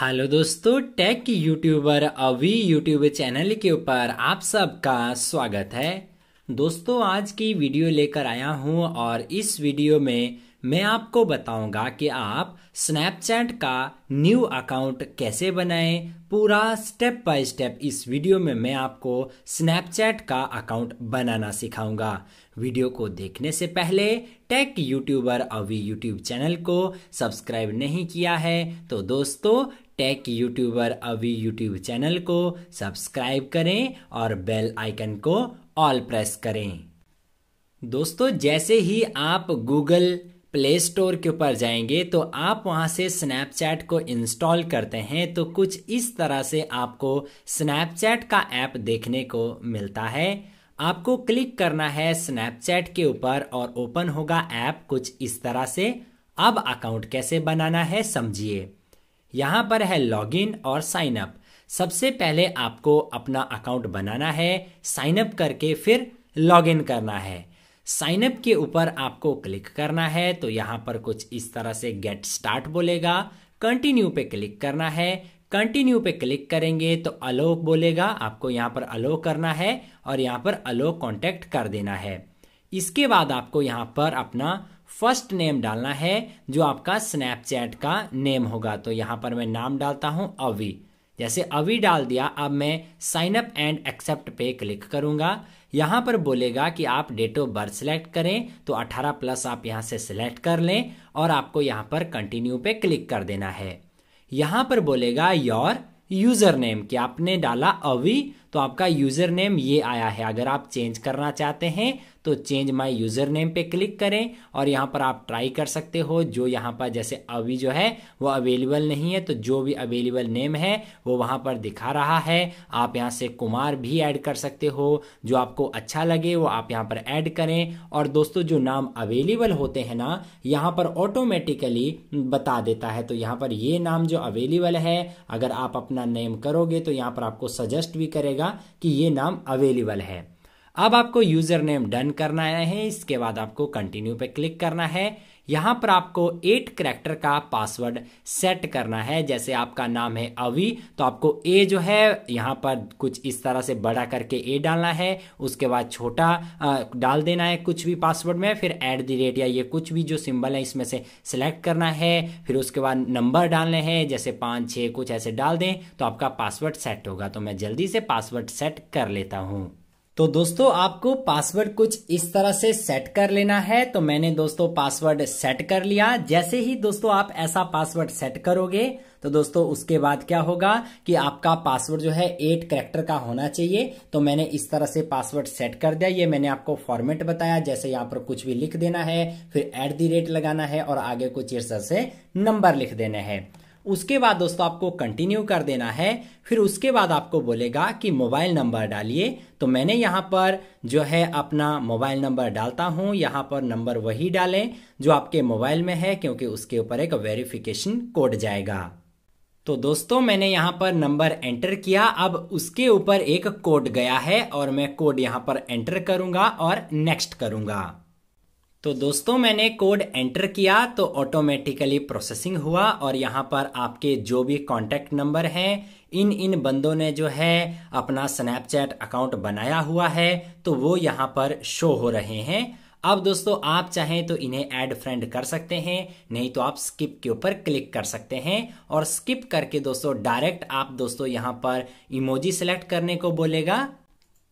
hello दोस्तों tech YouTuber Abhi YouTube channel के ऊपर आप सबका स्वागत है दोस्तों आज की वीडियो लेकर आया हूं और इस वीडियो में मैं आपको बताऊंगा कि आप स्नैपचैट का न्यू अकाउंट कैसे बनाएं पूरा स्टेप बाय स्टेप इस वीडियो में मैं आपको स्नैपचैट का अकाउंट बनाना सिखाऊंगा वीडियो को देखने से पहले tech YouTuber Abhi YouTube channel को सब्सक्राइब नहीं किया है तो दोस्तों tech YouTuber Abhi YouTube channel को सब्सक्राइब करें और बेल आइकन को ऑल प्रेस करें दोस्तों जैसे ही आप गूगल प्ले स्टोर के ऊपर जाएंगे तो आप वहां से स्नैपचैट को इंस्टॉल करते हैं तो कुछ इस तरह से आपको स्नैपचैट का ऐप देखने को मिलता है आपको क्लिक करना है स्नैपचैट के ऊपर और ओपन होगा ऐप कुछ इस तरह से अब अकाउंट कैसे बनाना है समझिए यहाँ पर है लॉगिन और साइन अप सबसे पहले आपको अपना अकाउंट बनाना है साइन अप करके फिर लॉगिन करना है साइन अप के ऊपर आपको क्लिक करना है तो यहाँ पर कुछ इस तरह से गेट स्टार्ट बोलेगा कंटिन्यू पे क्लिक करना है कंटिन्यू पे क्लिक करेंगे तो अलो बोलेगा आपको यहाँ पर अलो करना है और यहाँ पर अलो कॉन्टेक्ट कर देना है इसके बाद आपको यहाँ पर अपना फर्स्ट नेम डालना है जो आपका स्नैपचैट का नेम होगा तो यहां पर मैं नाम डालता हूं अवी जैसे अवी डाल दिया अब मैं साइन अप एंड एक्सेप्ट पे क्लिक करूंगा यहां पर बोलेगा कि आप डेट ऑफ बर्थ सिलेक्ट करें तो 18 प्लस आप यहां से सिलेक्ट कर लें और आपको यहां पर कंटिन्यू पे क्लिक कर देना है यहां पर बोलेगा योर यूज़र नेम कि आपने डाला अवी तो आपका यूज़र नेम ये आया है अगर आप चेंज करना चाहते हैं तो चेंज माय यूज़र नेम पे क्लिक करें और यहाँ पर आप ट्राई कर सकते हो जो यहाँ पर जैसे अभी जो है वो अवेलेबल नहीं है तो जो भी अवेलेबल नेम है वो वहाँ पर दिखा रहा है आप यहाँ से कुमार भी ऐड कर सकते हो जो आपको अच्छा लगे वो आप यहाँ पर ऐड करें और दोस्तों जो नाम अवेलेबल होते हैं ना यहाँ पर ऑटोमेटिकली बता देता है तो यहाँ पर ये नाम जो अवेलेबल है अगर आप अपना नेम करोगे तो यहाँ पर आपको सजेस्ट भी करेगा दिखाएगा कि ये नाम अवेलेबल है अब आपको यूज़र नेम डन करना है इसके बाद आपको कंटिन्यू पे क्लिक करना है यहाँ पर आपको एट करेक्टर का पासवर्ड सेट करना है जैसे आपका नाम है अवी तो आपको ए जो है यहाँ पर कुछ इस तरह से बड़ा करके ए डालना है उसके बाद छोटा डाल देना है कुछ भी पासवर्ड में फिर एट दी रेट या ये कुछ भी जो सिंबल है इसमें से सिलेक्ट करना है फिर उसके बाद नंबर डालने हैं जैसे पाँच छः कुछ ऐसे डाल दें तो आपका पासवर्ड सेट होगा तो मैं जल्दी से पासवर्ड सेट कर लेता हूँ तो दोस्तों आपको पासवर्ड कुछ इस तरह से सेट कर लेना है तो मैंने दोस्तों पासवर्ड सेट कर लिया जैसे ही दोस्तों आप ऐसा पासवर्ड सेट करोगे तो दोस्तों उसके बाद क्या होगा कि आपका पासवर्ड जो है एट करेक्टर का होना चाहिए तो मैंने इस तरह से पासवर्ड सेट कर दिया ये मैंने आपको फॉर्मेट बताया जैसे यहाँ पर कुछ भी लिख देना है फिर एट दी रेट लगाना है और आगे कुछ इस तरह से नंबर लिख देने हैं उसके बाद दोस्तों आपको कंटिन्यू कर देना है फिर उसके बाद आपको बोलेगा कि मोबाइल नंबर डालिए तो मैंने यहाँ पर जो है अपना मोबाइल नंबर डालता हूँ यहाँ पर नंबर वही डालें जो आपके मोबाइल में है क्योंकि उसके ऊपर एक वेरिफिकेशन कोड जाएगा तो दोस्तों मैंने यहाँ पर नंबर एंटर किया अब उसके ऊपर एक कोड गया है और मैं कोड यहाँ पर एंटर करूँगा और नेक्स्ट करूँगा तो दोस्तों मैंने कोड एंटर किया तो ऑटोमेटिकली प्रोसेसिंग हुआ और यहाँ पर आपके जो भी कॉन्टैक्ट नंबर हैं इन इन बंदों ने जो है अपना स्नैपचैट अकाउंट बनाया हुआ है तो वो यहाँ पर शो हो रहे हैं अब दोस्तों आप चाहें तो इन्हें ऐड फ्रेंड कर सकते हैं नहीं तो आप स्किप के ऊपर क्लिक कर सकते हैं और स्किप करके दोस्तों डायरेक्ट आप दोस्तों यहाँ पर इमोजी सेलेक्ट करने को बोलेगा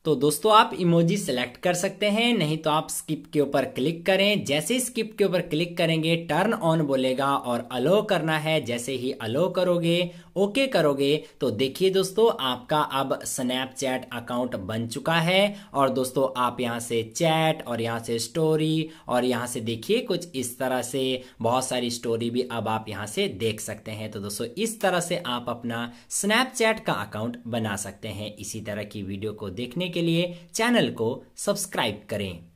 तो दोस्तों आप इमोजी सेलेक्ट कर सकते हैं नहीं तो आप स्किप के ऊपर क्लिक करें जैसे ही स्किप के ऊपर क्लिक करेंगे टर्न ऑन बोलेगा और अलो करना है जैसे ही अलो करोगे ओके करोगे तो देखिए दोस्तों आपका अब स्नैपचैट अकाउंट बन चुका है और दोस्तों आप यहां से चैट और यहां से स्टोरी और यहां से देखिए कुछ इस तरह से बहुत सारी स्टोरी भी अब आप यहां से देख सकते हैं तो दोस्तों इस तरह से आप अपना स्नैपचैट का अकाउंट बना सकते हैं इसी तरह की वीडियो को देखने के लिए चैनल को सब्सक्राइब करें